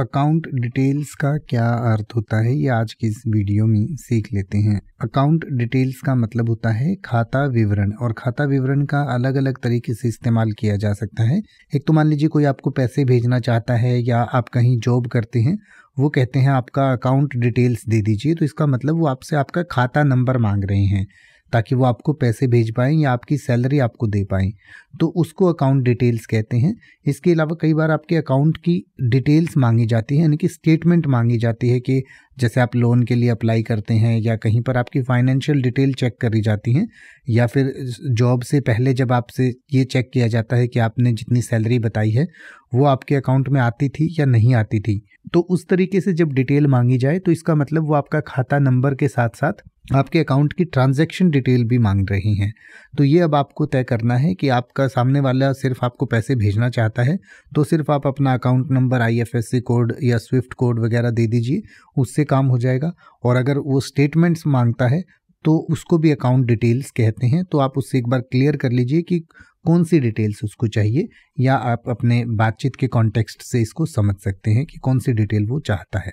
account details का क्या अर्थ होता है ये आज की इस वीडियो में सीख लेते हैं अकाउंट डिटेल्स का मतलब होता है खाता विवरण और खाता विवरण का अलग अलग तरीके से इस्तेमाल किया जा सकता है एक तो मान लीजिए कोई आपको पैसे भेजना चाहता है या आप कहीं जॉब करते हैं वो कहते हैं आपका अकाउंट डिटेल्स दे दीजिए तो इसका मतलब वो आपसे आपका खाता नंबर मांग रहे हैं ताकि वो आपको पैसे भेज पाएँ या आपकी सैलरी आपको दे पाएँ तो उसको अकाउंट डिटेल्स कहते हैं इसके अलावा कई बार आपके अकाउंट की डिटेल्स मांगी जाती है यानी कि स्टेटमेंट मांगी जाती है कि जैसे आप लोन के लिए अप्लाई करते हैं या कहीं पर आपकी फाइनेंशियल डिटेल चेक करी जाती हैं या फिर जॉब से पहले जब आपसे ये चेक किया जाता है कि आपने जितनी सैलरी बताई है वो आपके अकाउंट में आती थी या नहीं आती थी तो उस तरीके से जब डिटेल मांगी जाए तो इसका मतलब वो आपका खाता नंबर के साथ साथ आपके अकाउंट की ट्रांजैक्शन डिटेल भी मांग रही हैं तो ये अब आपको तय करना है कि आपका सामने वाला सिर्फ आपको पैसे भेजना चाहता है तो सिर्फ आप अपना अकाउंट नंबर आईएफएससी कोड या स्विफ्ट कोड वगैरह दे दीजिए उससे काम हो जाएगा और अगर वो स्टेटमेंट्स मांगता है तो उसको भी अकाउंट डिटेल्स कहते हैं तो आप उससे एक बार क्लियर कर लीजिए कि कौन सी डिटेल्स उसको चाहिए या आप अपने बातचीत के कॉन्टेक्स्ट से इसको समझ सकते हैं कि कौन सी डिटेल वो चाहता है